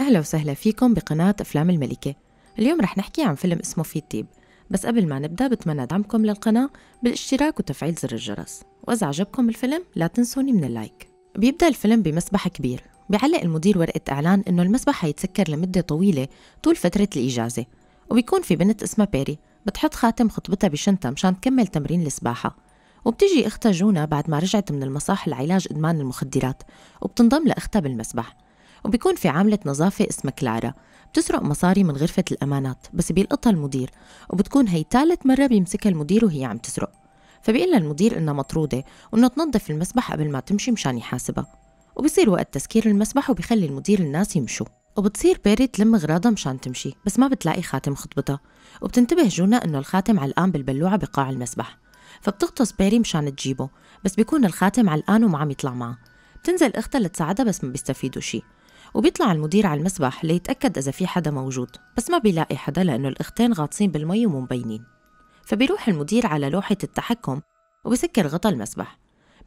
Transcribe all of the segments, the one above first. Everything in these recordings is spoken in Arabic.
أهلا وسهلا فيكم بقناة أفلام الملكة اليوم رح نحكي عن فيلم اسمه في تيب بس قبل ما نبدأ بتمنى دعمكم للقناة بالاشتراك وتفعيل زر الجرس وإذا عجبكم الفيلم لا تنسوني من اللايك بيبدأ الفيلم بمسبح كبير بيعلق المدير ورقة إعلان إنه المسبح حيتسكر لمدة طويلة طول فترة الإجازة وبيكون في بنت اسمها بيري بتحط خاتم خطبتها بشنطة مشان تكمل تمرين السباحة وبتجي أختها جونا بعد ما رجعت من المصاح لعلاج إدمان المخدرات وبتنضم لأختها بالمسبح وبيكون في عاملة نظافة اسمها كلارا بتسرق مصاري من غرفة الأمانات بس بيلقطها المدير وبتكون هي ثالث مرة بيمسكها المدير وهي عم تسرق فبيقول المدير إنها مطرودة وإنه تنظف المسبح قبل ما تمشي مشان يحاسبها وبصير وقت تسكير المسبح وبيخلي المدير الناس يمشوا وبتصير بيري تلم غراضها مشان تمشي بس ما بتلاقي خاتم خطبتها وبتنتبه جونا إنه الخاتم علقان بالبلوعة بقاع المسبح فبتغطس بيري مشان تجيبه بس بيكون الخاتم علقان وما عم يطلع معه بتنزل اختها لتساعدها بس ما بيستفيدوا شي وبيطلع المدير على المسبح ليتأكد إذا في حدا موجود بس ما بيلاقي حدا لأنه الأختين غاطسين بالمي ومو مبينين فبيروح المدير على لوحة التحكم وبسكر غطا المسبح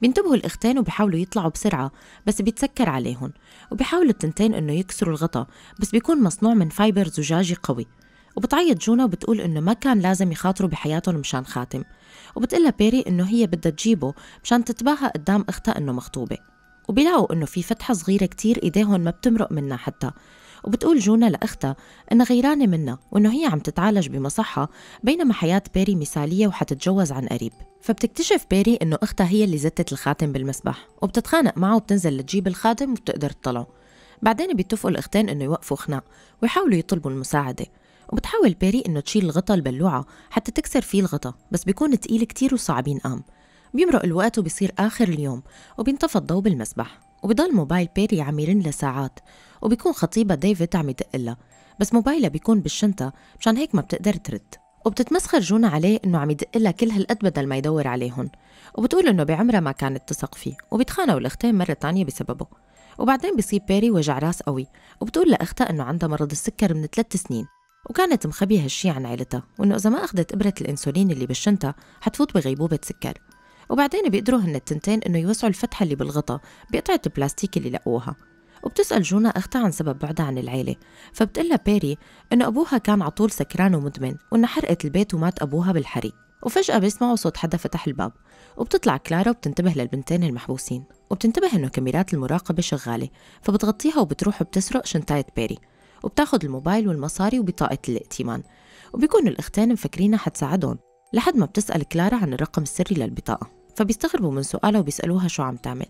بينتبهوا الأختين وبيحاولوا يطلعوا بسرعة بس بيتسكر عليهم وبيحاولوا التنتين إنه يكسروا الغطا بس بيكون مصنوع من فايبر زجاجي قوي وبتعيط جونا وبتقول إنه ما كان لازم يخاطروا بحياتهم مشان خاتم وبتقلها بيري إنه هي بدها تجيبه مشان تتباهى قدام أختها إنه مخطوبة وبيلاقوا إنه في فتحة صغيرة كتير إيديهم ما بتمرق منها حتى وبتقول جونا لأختها إنها غيرانة منها وإنه هي عم تتعالج بمصحة بينما حياة بيري مثالية وحتتجوز عن قريب فبتكتشف بيري إنه أختها هي اللي زتت الخاتم بالمسبح وبتتخانق معه وبتنزل لتجيب الخاتم وبتقدر تطلعه بعدين بيتفقوا الأختين إنه يوقفوا خناق ويحاولوا يطلبوا المساعدة وبتحاول بيري إنه تشيل الغطا البلوعة حتى تكسر فيه الغطا بس بيكون تقيل كتير وصعب ينقام بيمرق الوقت وبيصير آخر اليوم وبينطفى الضوء بالمسبح وبضل موبايل بيري عم يرن لساعات وبيكون خطيبها ديفيد عم لها بس موبايلها بيكون بالشنطة مشان هيك ما بتقدر ترد وبتتمسخر جونا عليه انه عم لها كل هالقد بدل ما يدور عليهم وبتقول انه بعمرها ما كانت تثق فيه وبيتخانقوا الاختين مرة تانية بسببه وبعدين بيصيب بيري وجع راس قوي وبتقول لأختها انه عندها مرض السكر من ثلاث سنين وكانت مخبية هالشي عن عيلتها وانه اذا ما اخذت ابرة الانسولين اللي بالشنطة حتفوت بغيبوبة سكر وبعدين بيقدروا هن التنتين إنه يوسعوا الفتحة اللي بالغطا بقطعة البلاستيك اللي لقوها وبتسأل جونا أختها عن سبب بعدها عن العيلة فبتقلها بيري إنه أبوها كان عطول سكران ومدمن وإنه حرقت البيت ومات أبوها بالحريق وفجأة بيسمعوا صوت حدا فتح الباب وبتطلع كلارا وبتنتبه للبنتين المحبوسين وبتنتبه إنه كاميرات المراقبة شغالة فبتغطيها وبتروح وبتسرق شنطاية بيري وبتاخد الموبايل والمصاري وبطاقة الائتمان وبيكون الأختين مفكرينها حتساعدهم لحد ما بتسأل كلارا عن الرقم السري للبطاقة فبيستغربوا من سؤالها وبيسألوها شو عم تعمل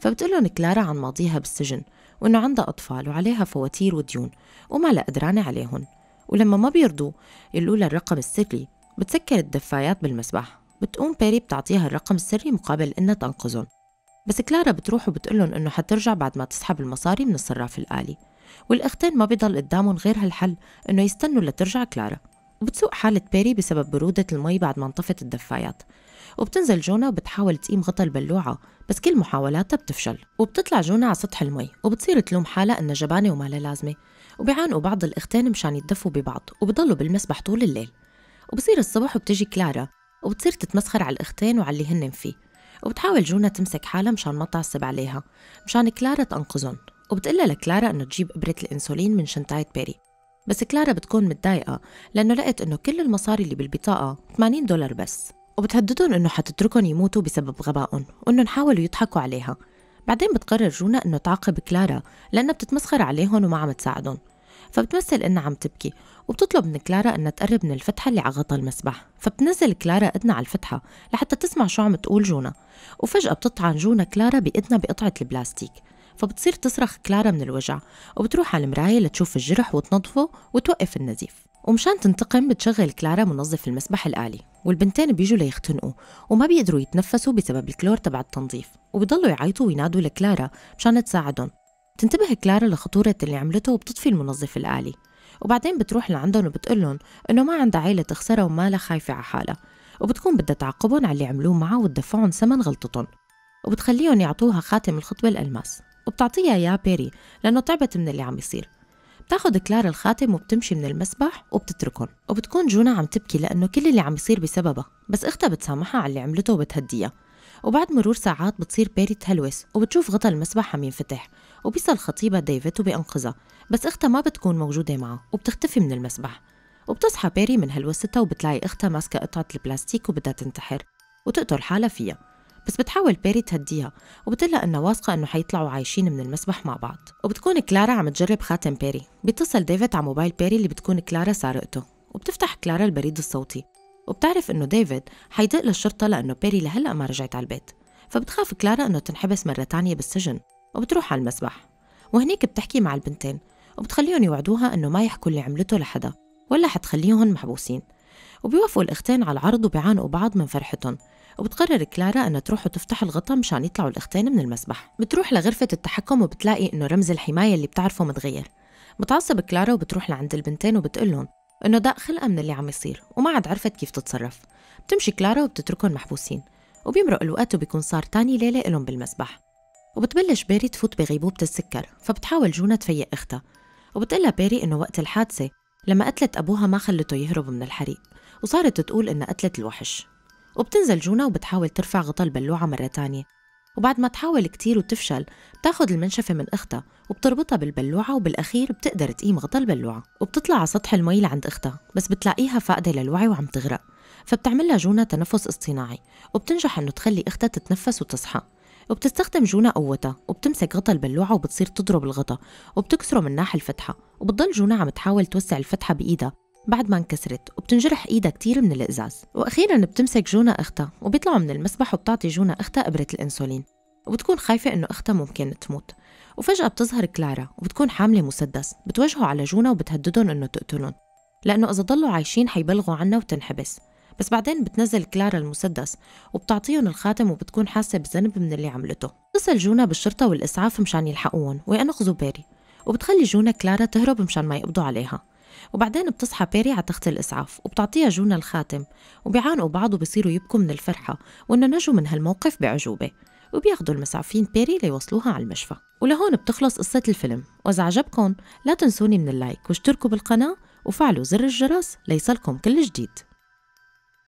فبتقلن كلارا عن ماضيها بالسجن وإنه عندها أطفال وعليها فواتير وديون وما لا قدرانة عليهم ولما ما بيرضوا يقولوا لها الرقم السري بتسكر الدفايات بالمسبح بتقوم بيري بتعطيها الرقم السري مقابل إنها تنقذهم بس كلارا بتروح وبتقلن إنه حترجع بعد ما تسحب المصاري من الصراف الآلي والأختين ما بيضل قدامهم غير هالحل إنه يستنوا لترجع كلارا وبتسوء حالة بيري بسبب برودة المي بعد ما انطفت الدفايات وبتنزل جونا وبتحاول تقيم غطا البلوعة بس كل محاولاتها بتفشل وبتطلع جونا على سطح المي وبتصير تلوم حالها إنها جبانة وما لها لازمة وبيعانقوا بعض الأختين مشان يتدفوا ببعض وبضلوا بالمسبح طول الليل وبصير الصبح وبتجي كلارا وبتصير تتمسخر على الأختين وعلى اللي هن فيه وبتحاول جونا تمسك حالها مشان ما تعصب عليها مشان كلارا تنقذهم وبتقلها لكلارا إنه تجيب إبرة الإنسولين من شنطاية بيري بس كلارا بتكون متضايقة لأنه لقت إنه كل المصاري اللي بالبطاقة 80 دولار بس وبتهددهم إنه حتتركهم يموتوا بسبب غبائهم وإنهم حاولوا يضحكوا عليها بعدين بتقرر جونا إنه تعاقب كلارا لأنها بتتمسخر عليهم وما عم تساعدهم فبتمثل إنها عم تبكي وبتطلب من كلارا إنها تقرب من الفتحة اللي عغطى المسبح فبتنزل كلارا إدنا على الفتحة لحتى تسمع شو عم تقول جونا وفجأة بتطعن جونا كلارا بإدنا بقطعة البلاستيك فبتصير تصرخ كلارا من الوجع وبتروح على المراية لتشوف الجرح وتنظفه وتوقف النزيف ومشان تنتقم بتشغل كلارا منظف المسبح الآلي والبنتين بيجوا ليختنقوا وما بيقدروا يتنفسوا بسبب الكلور تبع التنظيف وبيضلوا يعيطوا وينادوا لكلارا مشان تساعدهم بتنتبه كلارا لخطورة اللي عملته وبتطفي المنظف الآلي وبعدين بتروح لعندهم وبتقلن إنه ما عندها عيلة تخسرها ومالها خايفة على حالها وبتكون بدها تعاقبهم على اللي عملوه معها وتدفعهم ثمن غلطتهم وبتخليهم يعطوها خاتم الخطبة الألماس وبتعطيها يا بيري لأنه تعبت من اللي عم يصير بتاخد كلارا الخاتم وبتمشي من المسبح وبتتركهم وبتكون جونا عم تبكي لأنه كل اللي عم يصير بسببها بس أختها بتسامحها على اللي عملته وبتهديها وبعد مرور ساعات بتصير بيري تهلوس وبتشوف غطا المسبح عم ينفتح وبيصل خطيبها ديفيد وبينقذها بس أختها ما بتكون موجودة معه وبتختفي من المسبح وبتصحى بيري من هلوستها وبتلاقي أختها ماسكة قطعة البلاستيك وبدها تنتحر وتقتل حالها فيها بس بتحاول بيري تهديها وبتقلها انها واثقه انه حيطلعوا عايشين من المسبح مع بعض وبتكون كلارا عم تجرب خاتم بيري بيتصل ديفيد على موبايل بيري اللي بتكون كلارا سارقته وبتفتح كلارا البريد الصوتي وبتعرف انه ديفيد حيدق للشرطه لانه بيري لهلا ما رجعت على البيت فبتخاف كلارا انه تنحبس مره تانية بالسجن وبتروح على المسبح وهنيك بتحكي مع البنتين وبتخليهم يوعدوها انه ما يحكوا اللي عملته لحدا ولا حتخليهم محبوسين وبيوافقوا الاختين على العرض وبيعانقوا بعض من فرحتهم وبتقرر كلارا انها تروح وتفتح الغطاء مشان يطلعوا الاختين من المسبح بتروح لغرفة التحكم وبتلاقي انه رمز الحماية اللي بتعرفه متغير بتعصب كلارا وبتروح لعند البنتين وبتقلهم انه داق خلقها من اللي عم يصير وما عاد عرفت كيف تتصرف بتمشي كلارا وبتتركهم محبوسين وبيمرق الوقت وبيكون صار تاني ليلة لهم بالمسبح وبتبلش بيري تفوت بغيبوبة السكر فبتحاول جونا تفيق إختها وبتقلها بيري إنه وقت الحادثة لما قتلت أبوها ما خلته يهرب من الحريق وصارت تقول إنها قتلت الوحش وبتنزل جونا وبتحاول ترفع غطا البلوعة مرة تانية وبعد ما تحاول كتير وتفشل بتاخد المنشفة من أختها وبتربطها بالبلوعة وبالأخير بتقدر تقيم غطا البلوعة وبتطلع على سطح المي لعند أختها بس بتلاقيها فاقدة للوعي وعم تغرق فبتعملها جونا تنفس اصطناعي وبتنجح إنه تخلي أختها تتنفس وتصحى وبتستخدم جونا قوتها وبتمسك غطا البلوعة وبتصير تضرب الغطا وبتكسره من ناحية الفتحة وبتضل جونا عم تحاول توسع الفتحة بإيدها بعد ما انكسرت وبتنجرح ايدها كتير من الازاز واخيرا بتمسك جونا اختها وبيطلعوا من المسبح وبتعطي جونا اختها ابره الانسولين وبتكون خايفة إنه أختها ممكن تموت وفجأة بتظهر كلارا وبتكون حاملة مسدس بتوجهه على جونا وبتهددهم إنه تقتلهم لأنه إذا ضلوا عايشين حيبلغوا عنها وتنحبس بس بعدين بتنزل كلارا المسدس وبتعطيهم الخاتم وبتكون حاسة بذنب من اللي عملته تصل جونا بالشرطة والإسعاف مشان يلحقوهم وينقذوا بيري وبتخلي جونا كلارا تهرب مشان ما يقبضوا عليها وبعدين بتصحى بيري على تخت الإسعاف وبتعطيها جونا الخاتم وبيعانقوا بعض وبصيروا يبكوا من الفرحة وإنه نجوا من هالموقف بعجوبة وبياخدوا المسعفين بيري ليوصلوها على المشفى ولهون بتخلص قصة الفيلم وإذا عجبكم لا تنسوني من اللايك واشتركوا بالقناة وفعلوا زر الجرس ليصلكم كل جديد